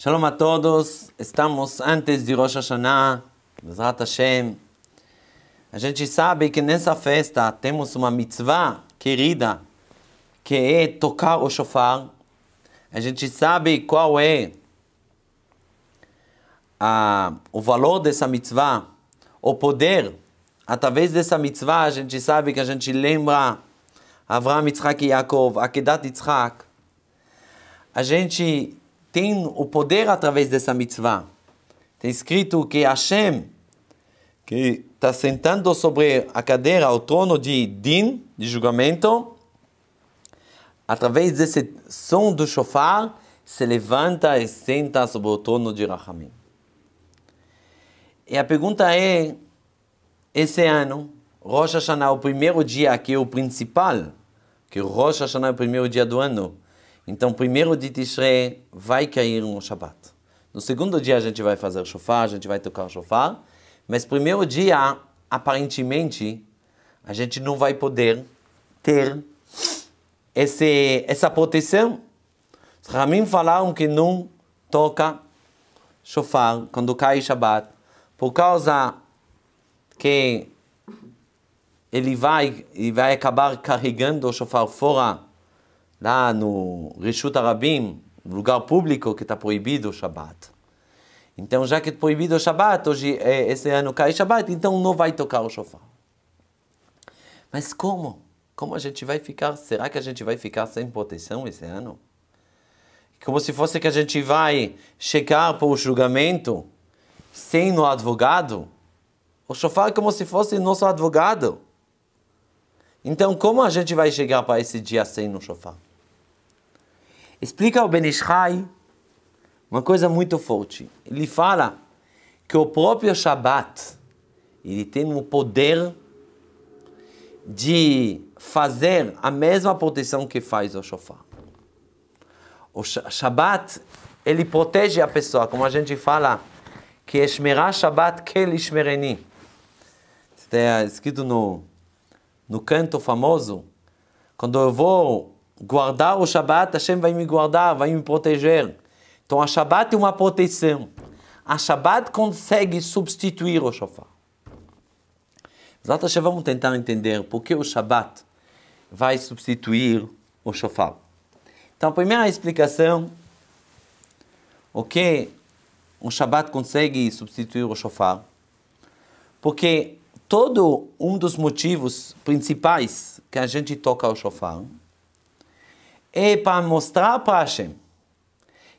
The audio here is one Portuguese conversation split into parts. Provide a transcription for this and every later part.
Shalom a todos, estamos antes de Rosh Hashanah, Bezrat Hashem. A gente sabe que nessa festa temos uma mitzvah querida, que é tocar o shofar. A gente sabe qual é a, o valor dessa mitzvah, o poder. Através dessa mitzvah, a gente sabe que a gente lembra Avraham, Yitzhak e Yaakov, Akedat Yitzhak. A gente tem o poder através dessa mitzvah. Tem escrito que Hashem, que está sentando sobre a cadeira, o trono de Din, de julgamento, através desse som do shofar, se levanta e senta sobre o trono de Rahamim. E a pergunta é, esse ano, Rosh Hashanah, o primeiro dia que é o principal, que Rosh Hashanah é o primeiro dia do ano, então, primeiro de Tishrei é, vai cair um Shabbat. No segundo dia a gente vai fazer shofar, a gente vai tocar shofar, mas primeiro dia, aparentemente, a gente não vai poder ter esse, essa proteção. Os Ramim falaram que não toca shofar quando cai Shabbat, por causa que ele vai, ele vai acabar carregando o shofar fora lá no Rishut Arabim, lugar público que está proibido o Shabat. Então, já que é proibido o Shabat, hoje, é, esse ano cai Shabat, então não vai tocar o shofar. Mas como? Como a gente vai ficar? Será que a gente vai ficar sem proteção esse ano? Como se fosse que a gente vai chegar para o julgamento sem o advogado? O shofar é como se fosse nosso advogado. Então, como a gente vai chegar para esse dia sem o shofar? Explica o Benishai uma coisa muito forte. Ele fala que o próprio Shabat ele tem o poder de fazer a mesma proteção que faz o shofar. O Shabat ele protege a pessoa, como a gente fala, que Eshmerá Shabat Kel Ishmereni. Está escrito no, no canto famoso, quando eu vou Guardar o Shabat, Hashem vai me guardar, vai me proteger. Então a Shabat é uma proteção. A Shabat consegue substituir o Shofar. Mas Hashem, vamos tentar entender por que o Shabat vai substituir o Shofar. Então a primeira explicação, o que o Shabat consegue substituir o Shofar, porque todo um dos motivos principais que a gente toca o Shofar é para mostrar para Hashem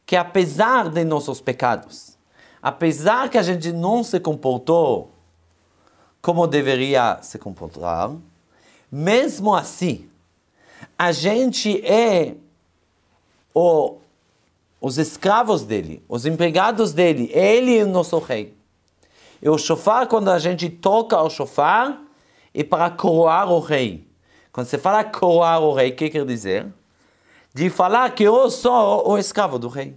que apesar de nossos pecados, apesar que a gente não se comportou como deveria se comportar, mesmo assim, a gente é o, os escravos dele, os empregados dele, ele é o nosso rei. E o shofar, quando a gente toca o shofar, é para coroar o rei. Quando você fala coroar o rei, o que quer dizer? de falar que eu sou o escravo do rei.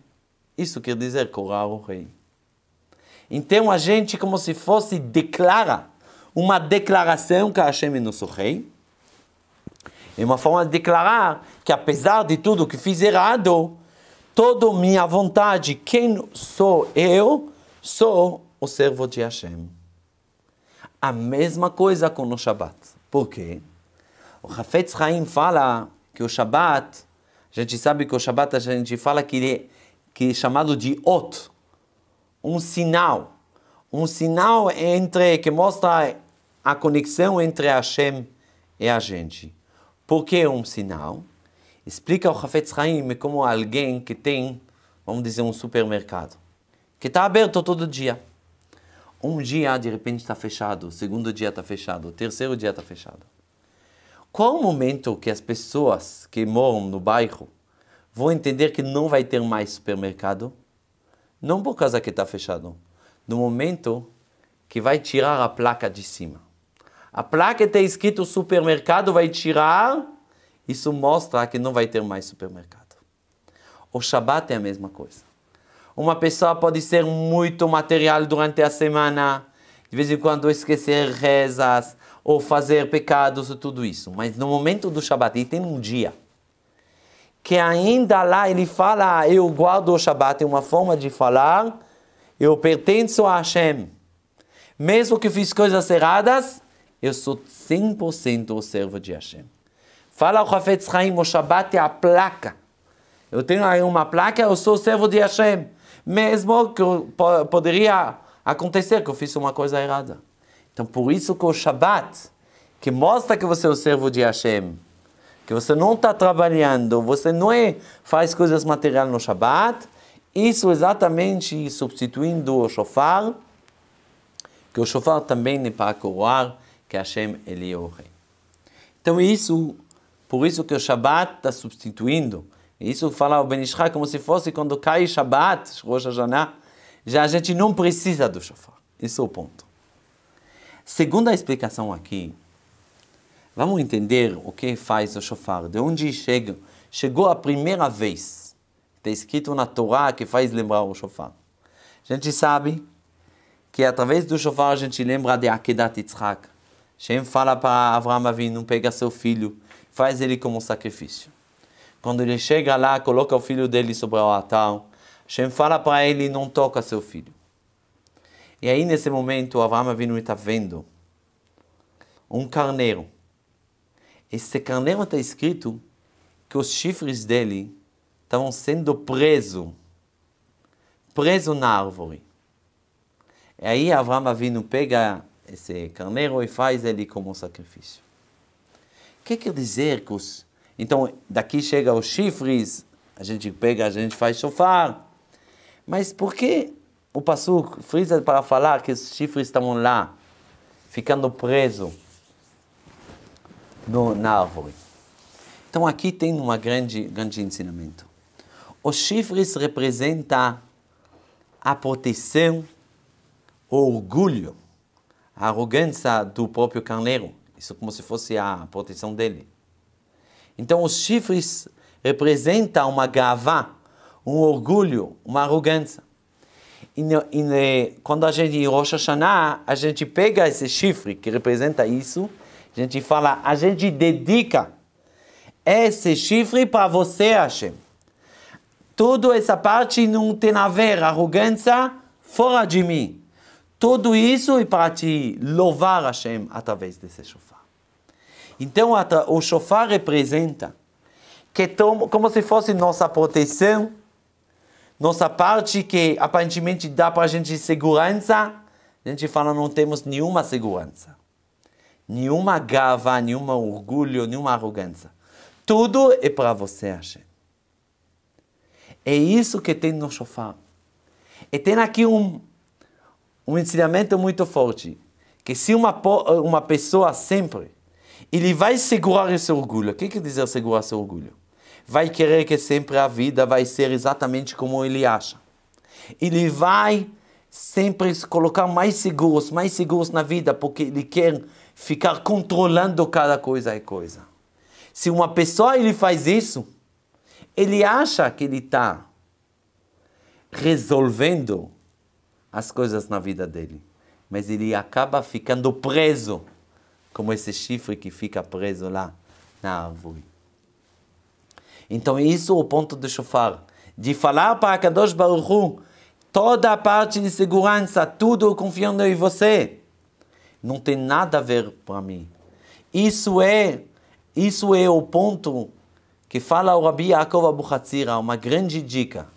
Isso quer dizer curar o rei. Então a gente, como se fosse, declara uma declaração que Hashem é nosso rei. É uma forma de declarar que, apesar de tudo que fiz errado, toda minha vontade, quem sou eu, sou o servo de Hashem. A mesma coisa com o Shabat. Por quê? O Hafetz Chaim fala que o Shabat a gente sabe que o Shabat a gente fala que ele é, que é chamado de ot, um sinal. Um sinal entre que mostra a conexão entre Hashem e a gente. Por que um sinal? Explica o Hafetz Haim como alguém que tem, vamos dizer, um supermercado, que está aberto todo dia. Um dia, de repente, está fechado, o segundo dia está fechado, o terceiro dia está fechado. Qual o momento que as pessoas que moram no bairro vão entender que não vai ter mais supermercado? Não por causa que está fechado, no momento que vai tirar a placa de cima. A placa que tem tá escrito supermercado, vai tirar, isso mostra que não vai ter mais supermercado. O Shabat é a mesma coisa. Uma pessoa pode ser muito material durante a semana, de vez em quando esquecer rezas, ou fazer pecados e tudo isso. Mas no momento do Shabat, ele tem um dia que ainda lá ele fala, ah, eu guardo o Shabat, é uma forma de falar, eu pertenço a Hashem. Mesmo que fiz coisas erradas, eu sou 100% o servo de Hashem. Fala o Hafetz Haim, o Shabat é a placa. Eu tenho aí uma placa, eu sou servo de Hashem. Mesmo que eu, poderia acontecer que eu fiz uma coisa errada. Então, por isso que o Shabat, que mostra que você é o servo de Hashem, que você não está trabalhando, você não é, faz coisas materiais no Shabat, isso exatamente substituindo o shofar, que o shofar também é para coroar que Hashem ele é o rei. Então isso, por isso que o Shabat está substituindo. Isso fala o Benishra como se fosse quando cai Shabat, Rosh Hashanah, já a gente não precisa do shofar. isso é o ponto. Segundo a explicação aqui, vamos entender o que faz o shofar, de onde chega, chegou a primeira vez. Está escrito na Torá que faz lembrar o shofar. A gente sabe que através do shofar a gente lembra de Akedat Yitzhak. Shem fala para Avram Avinu, pega seu filho, faz ele como sacrifício. Quando ele chega lá, coloca o filho dele sobre o altar. Shem fala para ele, não toca seu filho. E aí nesse momento Avram Avinu está vendo um carneiro. Esse carneiro está escrito que os chifres dele estavam sendo presos, preso na árvore. E aí Avram Avinu pega esse carneiro e faz ele como sacrifício. O que quer dizer que os... Então, daqui chega os chifres, a gente pega, a gente faz chofar. Mas por que o passo frisa é para falar que os chifres estavam lá, ficando presos no, na árvore. Então aqui tem um grande, grande ensinamento. Os chifres representam a proteção, o orgulho, a arrogância do próprio carneiro. Isso é como se fosse a proteção dele. Então os chifres representam uma gava, um orgulho, uma arrogância. E, e, quando a gente Rosh Hashanah, a gente pega esse chifre que representa isso, a gente fala, a gente dedica esse chifre para você, Hashem. Toda essa parte não tem a ver, arrogância fora de mim. Tudo isso é para te louvar, Hashem, através desse chofar. Então, o chofar representa que, como se fosse nossa proteção, nossa parte que aparentemente dá para a gente segurança, a gente fala não temos nenhuma segurança. Nenhuma gava, nenhum orgulho, nenhuma arrogância. Tudo é para você, Hashem. É isso que tem no sofá. E tem aqui um, um ensinamento muito forte. Que se uma, uma pessoa sempre, ele vai segurar esse orgulho. O que quer dizer segurar seu orgulho? vai querer que sempre a vida vai ser exatamente como ele acha. Ele vai sempre se colocar mais seguros, mais seguros na vida, porque ele quer ficar controlando cada coisa e coisa. Se uma pessoa ele faz isso, ele acha que ele está resolvendo as coisas na vida dele, mas ele acaba ficando preso, como esse chifre que fica preso lá na árvore. Então, isso é o ponto do shofar. De falar para Kadosh Baruch Hu, toda a parte de segurança, tudo confiando em você. Não tem nada a ver para mim. Isso é, isso é o ponto que fala o Rabi Yaakov Abu uma grande dica.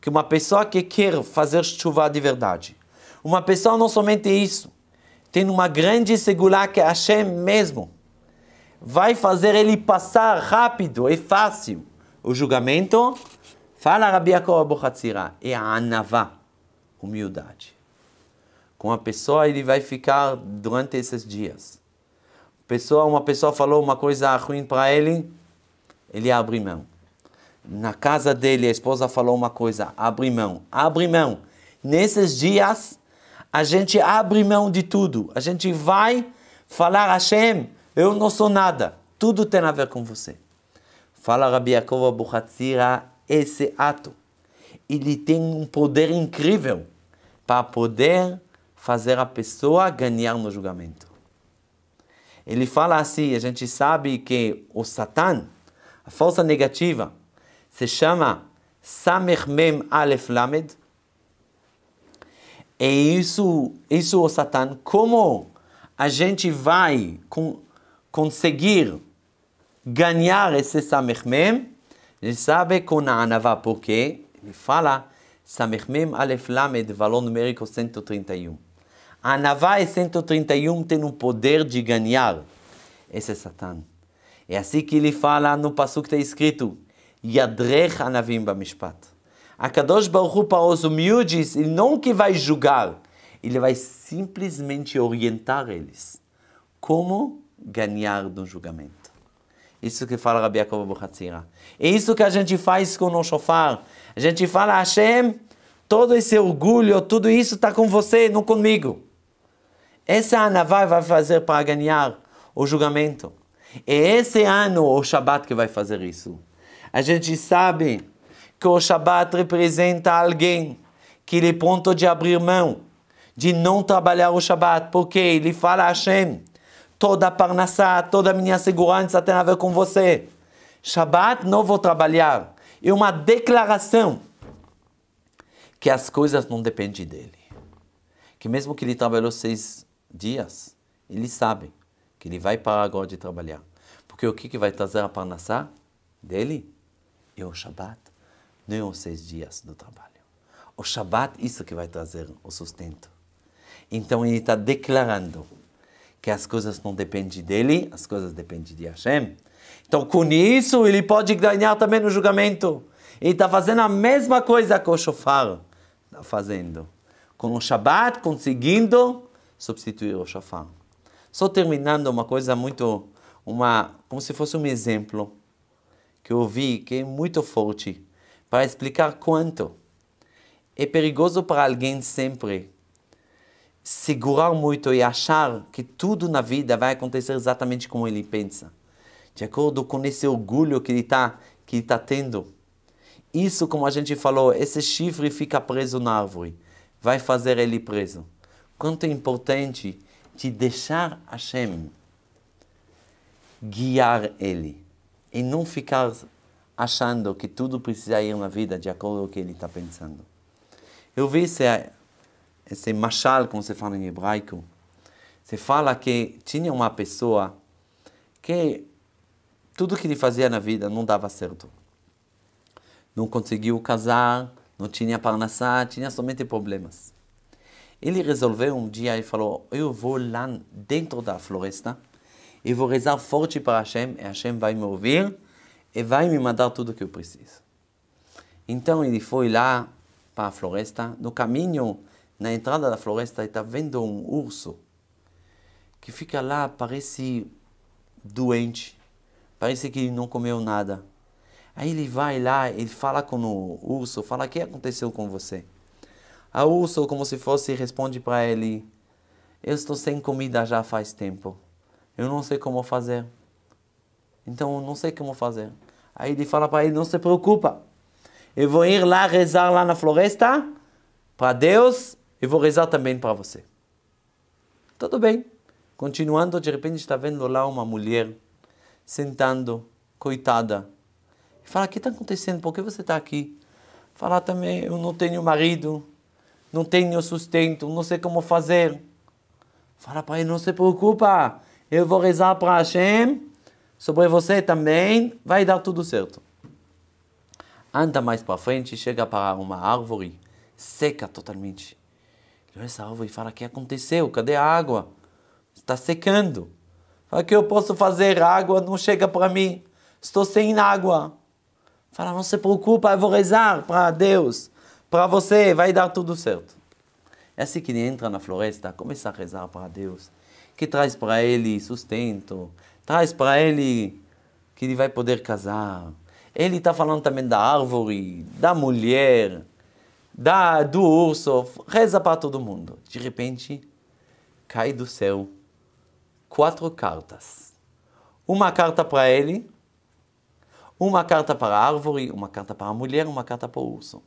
Que uma pessoa que quer fazer chuva de verdade, uma pessoa não somente isso, tem uma grande segurança que é Hashem mesmo vai fazer ele passar rápido, é fácil. O julgamento, fala Rabi Yaakov Abuchatzira, é a anavá, humildade. Com a pessoa ele vai ficar durante esses dias. Pessoa, uma pessoa falou uma coisa ruim para ele, ele abre mão. Na casa dele, a esposa falou uma coisa, abre mão, abre mão. Nesses dias, a gente abre mão de tudo. A gente vai falar Hashem, eu não sou nada. Tudo tem a ver com você. Fala Rabi Yaakov Abuhatzira, esse ato. Ele tem um poder incrível para poder fazer a pessoa ganhar no julgamento. Ele fala assim, a gente sabe que o Satan, a força negativa, se chama Samech Mem Aleph Lamed. E isso, isso o Satan. Como a gente vai com conseguir ganhar esse Samermem, ele sabe com a Anavá, porque ele fala Samermem Aleph Lamed, valor numérico 131. A Anavá e 131, tem o poder de ganhar esse Satã. É assim que ele fala no passo que está escrito, Yadrech Anavim Bamishpat. A Kadosh Baruch para os humildes, ele não que vai julgar, ele vai simplesmente orientar eles. Como ganhar do julgamento. Isso que fala Rabi Yaakov Buhatzira. É isso que a gente faz com o shofar. A gente fala, Hashem, todo esse orgulho, tudo isso está com você, não comigo. Essa ano vai fazer para ganhar o julgamento. E é esse ano o Shabat que vai fazer isso. A gente sabe que o Shabat representa alguém que ele é pronto de abrir mão, de não trabalhar o Shabat, porque ele fala a Hashem, Toda a parnassá, toda a minha segurança tem a ver com você. Shabat não vou trabalhar. É uma declaração que as coisas não dependem dele. Que mesmo que ele trabalhou seis dias, ele sabe que ele vai parar agora de trabalhar. Porque o que, que vai trazer a parnassá dele? É o Shabat, não os seis dias do trabalho. O Shabat, isso que vai trazer o sustento. Então ele está declarando que as coisas não dependem dele, as coisas dependem de Hashem. Então, com isso, ele pode ganhar também no julgamento. Ele está fazendo a mesma coisa que o shofar está fazendo. Com o Shabat, conseguindo substituir o shofar. Só terminando uma coisa muito, uma, como se fosse um exemplo que eu vi, que é muito forte, para explicar quanto é perigoso para alguém sempre segurar muito e achar que tudo na vida vai acontecer exatamente como ele pensa, de acordo com esse orgulho que ele está que tá tendo. Isso, como a gente falou, esse chifre fica preso na árvore, vai fazer ele preso. Quanto é importante de deixar Hashem guiar ele e não ficar achando que tudo precisa ir na vida de acordo com o que ele está pensando. Eu vi isso esse machal, como se fala em hebraico, se fala que tinha uma pessoa que tudo que ele fazia na vida não dava certo. Não conseguiu casar, não tinha parnassá, tinha somente problemas. Ele resolveu um dia e falou: Eu vou lá dentro da floresta e vou rezar forte para Hashem, e Hashem vai me ouvir e vai me mandar tudo o que eu preciso. Então ele foi lá para a floresta. No caminho, na entrada da floresta está vendo um urso que fica lá, parece doente, parece que ele não comeu nada. Aí ele vai lá, ele fala com o urso, fala o que aconteceu com você. A urso, como se fosse, responde para ele: Eu estou sem comida já faz tempo. Eu não sei como fazer. Então, não sei como fazer. Aí ele fala para ele: Não se preocupa. Eu vou ir lá rezar lá na floresta para Deus e vou rezar também para você. Tudo bem. Continuando, de repente está vendo lá uma mulher sentando, coitada. fala: O que está acontecendo? Por que você está aqui? Fala também: Eu não tenho marido, não tenho sustento, não sei como fazer. Fala para ele: Não se preocupa, eu vou rezar para Hashem sobre você também, vai dar tudo certo. Anda mais para frente e chega para uma árvore seca totalmente. Ele essa é salvo e fala: O que aconteceu? Cadê a água? Está secando. Fala: O que eu posso fazer? A água não chega para mim. Estou sem água. Fala: Não se preocupa, eu vou rezar para Deus, para você, vai dar tudo certo. É assim que ele entra na floresta, começa a rezar para Deus, que traz para ele sustento, traz para ele que ele vai poder casar. Ele está falando também da árvore, da mulher, da, do urso, reza para todo mundo. De repente, cai do céu quatro cartas. Uma carta para ele, uma carta para a árvore, uma carta para a mulher, uma carta para o urso.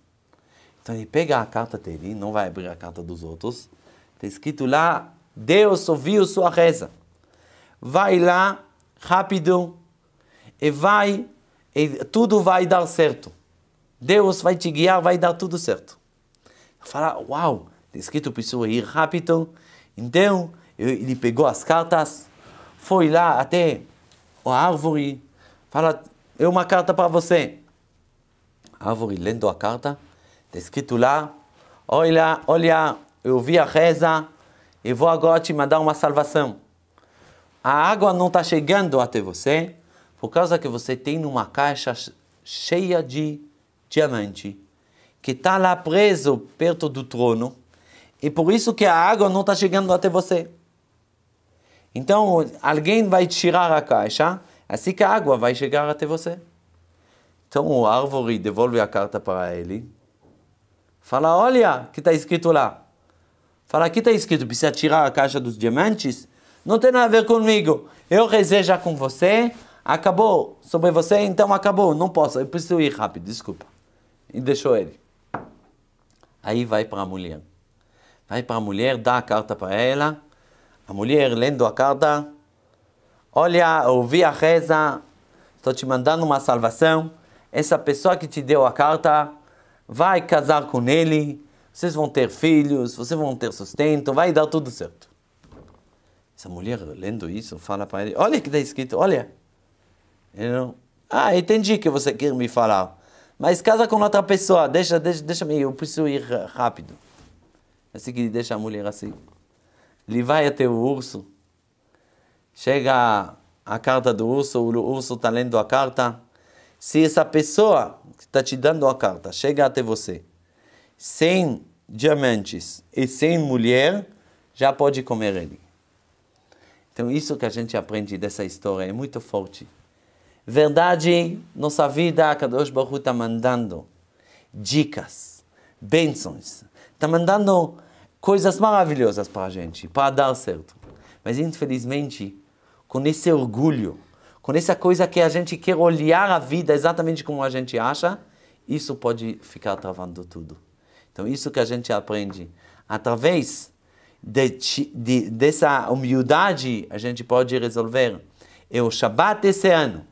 Então ele pega a carta dele, não vai abrir a carta dos outros. Está escrito lá, Deus ouviu sua reza. Vai lá, rápido, e vai, e tudo vai dar certo. Deus vai te guiar, vai dar tudo certo. Fala, uau, tá escrito para ir rápido. Então, ele pegou as cartas, foi lá até a árvore, fala, é uma carta para você. A árvore lendo a carta, está escrito lá, olha, olha, eu vi a reza, e vou agora te mandar uma salvação. A água não está chegando até você, por causa que você tem uma caixa cheia de diamante que está lá preso perto do trono, e por isso que a água não está chegando até você. Então, alguém vai tirar a caixa, assim que a água vai chegar até você. Então, a árvore devolve a carta para ele. Fala, olha o que está escrito lá. Fala, que está escrito, precisa tirar a caixa dos diamantes. Não tem nada a ver comigo. Eu rezei já com você, acabou sobre você, então acabou. Não posso, eu preciso ir rápido, desculpa. E deixou ele. Aí vai para a mulher. Vai para a mulher, dá a carta para ela. A mulher, lendo a carta, olha, ouvi a reza, estou te mandando uma salvação. Essa pessoa que te deu a carta vai casar com ele, vocês vão ter filhos, vocês vão ter sustento, vai dar tudo certo. Essa mulher, lendo isso, fala para ele: Olha o que está escrito, olha. Ele não, ah, entendi o que você quer me falar. Mas casa com outra pessoa, deixa, deixa, deixa-me eu preciso ir rápido. Assim que deixa a mulher assim. Ele vai até o urso, chega a carta do urso, o urso está lendo a carta. Se essa pessoa que está te dando a carta chega até você sem diamantes e sem mulher, já pode comer ele. Então, isso que a gente aprende dessa história é muito forte. Verdade, nossa vida, Kadosh Baruch está mandando dicas, bênçãos. Está mandando coisas maravilhosas para a gente, para dar certo. Mas infelizmente, com esse orgulho, com essa coisa que a gente quer olhar a vida exatamente como a gente acha, isso pode ficar travando tudo. Então, isso que a gente aprende. Através de, de, dessa humildade, a gente pode resolver. É o Shabat esse ano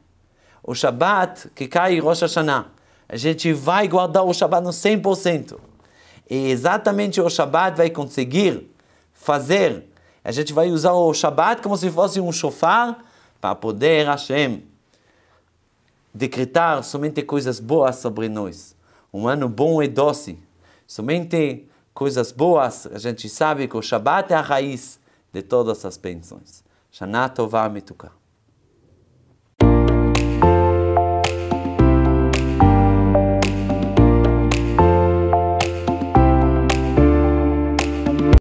o Shabat que cai Rosh Hashanah. A gente vai guardar o Shabat no 100%. E exatamente o Shabat vai conseguir fazer. A gente vai usar o Shabat como se fosse um shofar para poder Hashem decretar somente coisas boas sobre nós. Um ano bom e doce. Somente coisas boas. A gente sabe que o Shabat é a raiz de todas as pensões. Shana Tovah Mitukah.